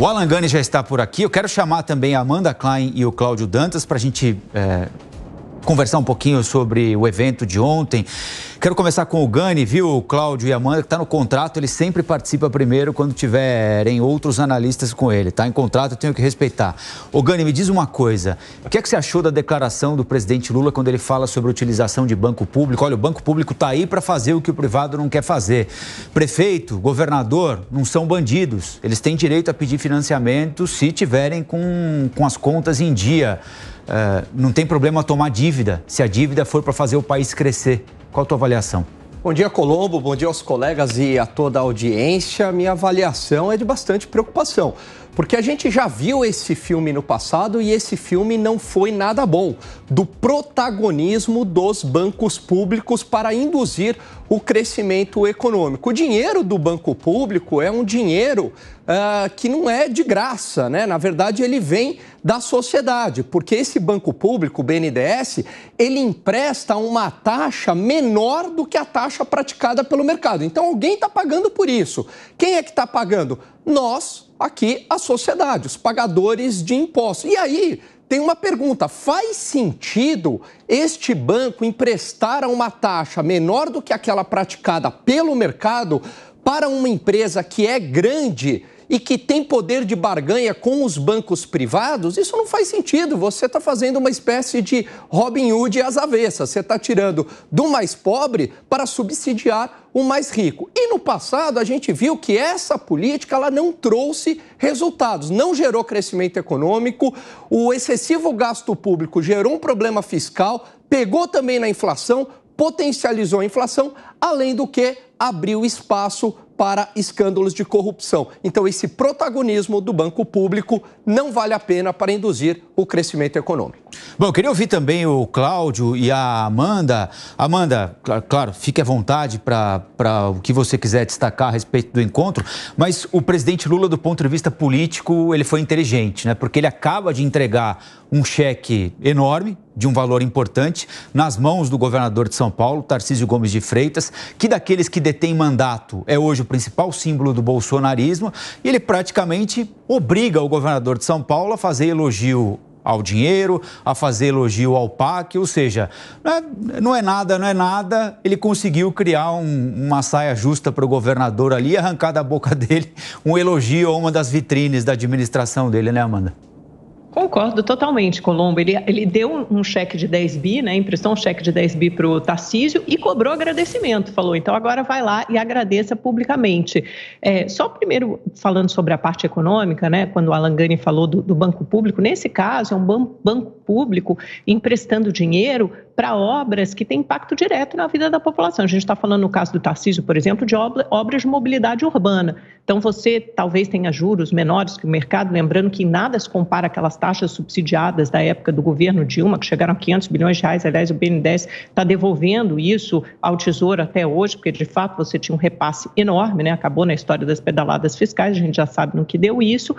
O Alan Gani já está por aqui. Eu quero chamar também a Amanda Klein e o Cláudio Dantas para a gente é, conversar um pouquinho sobre o evento de ontem Quero começar com o Gani, viu, Cláudio e Amanda, que está no contrato, ele sempre participa primeiro quando tiverem outros analistas com ele. Está em contrato, eu tenho que respeitar. O Gani, me diz uma coisa. O que, é que você achou da declaração do presidente Lula quando ele fala sobre a utilização de banco público? Olha, o banco público está aí para fazer o que o privado não quer fazer. Prefeito, governador, não são bandidos. Eles têm direito a pedir financiamento se tiverem com, com as contas em dia. Uh, não tem problema tomar dívida, se a dívida for para fazer o país crescer. Qual a tua avaliação? Bom dia, Colombo. Bom dia aos colegas e a toda a audiência. Minha avaliação é de bastante preocupação. Porque a gente já viu esse filme no passado e esse filme não foi nada bom. Do protagonismo dos bancos públicos para induzir o crescimento econômico. O dinheiro do banco público é um dinheiro uh, que não é de graça, né? Na verdade, ele vem da sociedade, porque esse banco público, o BNDES, ele empresta uma taxa menor do que a taxa praticada pelo mercado. Então, alguém está pagando por isso. Quem é que está pagando? Nós, aqui, a sociedade, os pagadores de impostos. E aí, tem uma pergunta: faz sentido este banco emprestar a uma taxa menor do que aquela praticada pelo mercado para uma empresa que é grande e que tem poder de barganha com os bancos privados? Isso não faz sentido. Você está fazendo uma espécie de Robin Hood às avessas. Você está tirando do mais pobre para subsidiar o mais rico. E no passado a gente viu que essa política ela não trouxe resultados, não gerou crescimento econômico, o excessivo gasto público gerou um problema fiscal, pegou também na inflação, potencializou a inflação, além do que abriu espaço para escândalos de corrupção. Então, esse protagonismo do banco público não vale a pena para induzir o crescimento econômico. Bom, queria ouvir também o Cláudio e a Amanda. Amanda, claro, fique à vontade para o que você quiser destacar a respeito do encontro, mas o presidente Lula, do ponto de vista político, ele foi inteligente, né? Porque ele acaba de entregar um cheque enorme, de um valor importante, nas mãos do governador de São Paulo, Tarcísio Gomes de Freitas, que daqueles que detém mandato é hoje o principal símbolo do bolsonarismo, e ele praticamente obriga o governador de São Paulo a fazer elogio ao dinheiro, a fazer elogio ao PAC, ou seja, não é, não é nada, não é nada. Ele conseguiu criar um, uma saia justa para o governador ali, arrancar da boca dele um elogio a uma das vitrines da administração dele, né, Amanda? Concordo totalmente, Colombo. Ele, ele deu um cheque de 10 bi, né? Emprestou um cheque de 10 bi para o Tarcísio e cobrou agradecimento. Falou, então agora vai lá e agradeça publicamente. É, só primeiro falando sobre a parte econômica, né? Quando o Alangani falou do, do banco público, nesse caso, é um ban banco público emprestando dinheiro para obras que têm impacto direto na vida da população. A gente está falando, no caso do Tarcísio, por exemplo, de obras de mobilidade urbana. Então, você talvez tenha juros menores que o mercado, lembrando que nada se compara aquelas taxas subsidiadas da época do governo Dilma, que chegaram a 500 bilhões de reais. Aliás, o BNDES está devolvendo isso ao Tesouro até hoje, porque, de fato, você tinha um repasse enorme, né? acabou na história das pedaladas fiscais, a gente já sabe no que deu isso.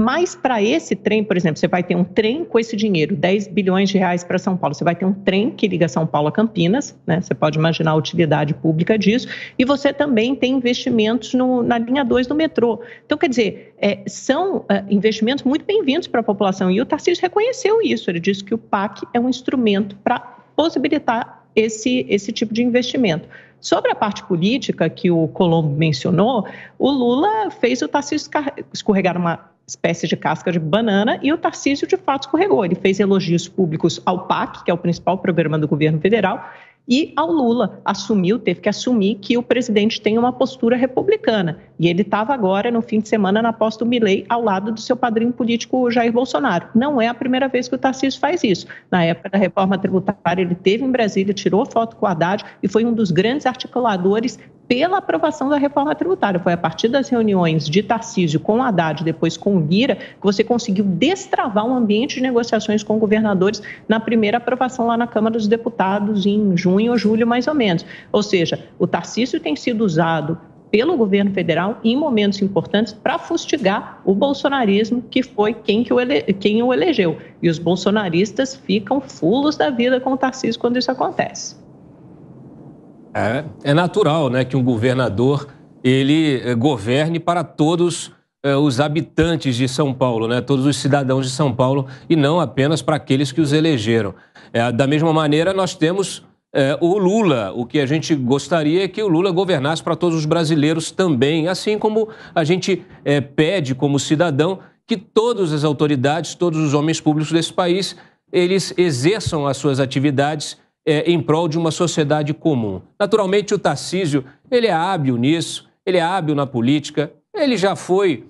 Mas para esse trem, por exemplo, você vai ter um trem com esse dinheiro, 10 bilhões de reais para São Paulo. Você vai ter um trem que liga São Paulo a Campinas, né? Você pode imaginar a utilidade pública disso. E você também tem investimentos no, na linha 2 do metrô. Então, quer dizer, é, são é, investimentos muito bem-vindos para a população. E o Tarcísio reconheceu isso. Ele disse que o PAC é um instrumento para possibilitar esse, esse tipo de investimento. Sobre a parte política que o Colombo mencionou, o Lula fez o Tarcísio escorregar uma espécie de casca de banana, e o Tarcísio de fato escorregou. Ele fez elogios públicos ao PAC, que é o principal programa do governo federal, e ao Lula. Assumiu, teve que assumir que o presidente tem uma postura republicana. E ele estava agora, no fim de semana, na posse do Milley, ao lado do seu padrinho político Jair Bolsonaro. Não é a primeira vez que o Tarcísio faz isso. Na época da reforma tributária, ele teve em Brasília, tirou foto com o Haddad e foi um dos grandes articuladores pela aprovação da reforma tributária. Foi a partir das reuniões de Tarcísio com Haddad, depois com Lira, que você conseguiu destravar um ambiente de negociações com governadores na primeira aprovação lá na Câmara dos Deputados, em junho ou julho, mais ou menos. Ou seja, o Tarcísio tem sido usado pelo governo federal em momentos importantes para fustigar o bolsonarismo, que foi quem, que o ele, quem o elegeu. E os bolsonaristas ficam fulos da vida com o Tarcísio quando isso acontece. É, é natural né, que um governador ele eh, governe para todos eh, os habitantes de São Paulo, né, todos os cidadãos de São Paulo, e não apenas para aqueles que os elegeram. É, da mesma maneira, nós temos é, o Lula. O que a gente gostaria é que o Lula governasse para todos os brasileiros também, assim como a gente é, pede como cidadão que todas as autoridades, todos os homens públicos desse país, eles exerçam as suas atividades é, em prol de uma sociedade comum. Naturalmente, o Tarcísio ele é hábil nisso, ele é hábil na política, ele já foi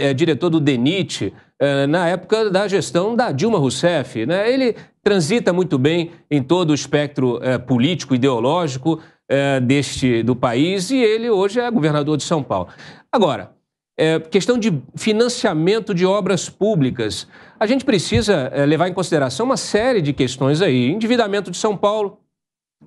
é, diretor do DENIT é, na época da gestão da Dilma Rousseff. Né? Ele transita muito bem em todo o espectro é, político, ideológico é, deste do país e ele hoje é governador de São Paulo. Agora, é, questão de financiamento de obras públicas. A gente precisa é, levar em consideração uma série de questões aí. Endividamento de São Paulo.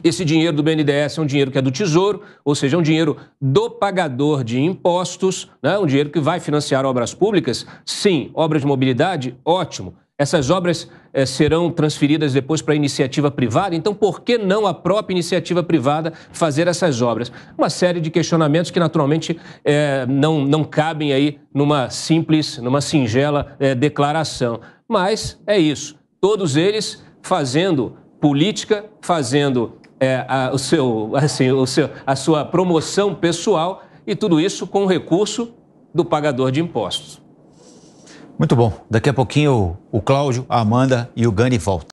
Esse dinheiro do BNDES é um dinheiro que é do Tesouro, ou seja, é um dinheiro do pagador de impostos, né? um dinheiro que vai financiar obras públicas. Sim, obras de mobilidade, ótimo. Essas obras eh, serão transferidas depois para a iniciativa privada, então por que não a própria iniciativa privada fazer essas obras? Uma série de questionamentos que naturalmente eh, não, não cabem aí numa simples, numa singela eh, declaração. Mas é isso. Todos eles fazendo política, fazendo a, o seu, assim, o seu, a sua promoção pessoal e tudo isso com recurso do pagador de impostos. Muito bom. Daqui a pouquinho o Cláudio, a Amanda e o Gani voltam.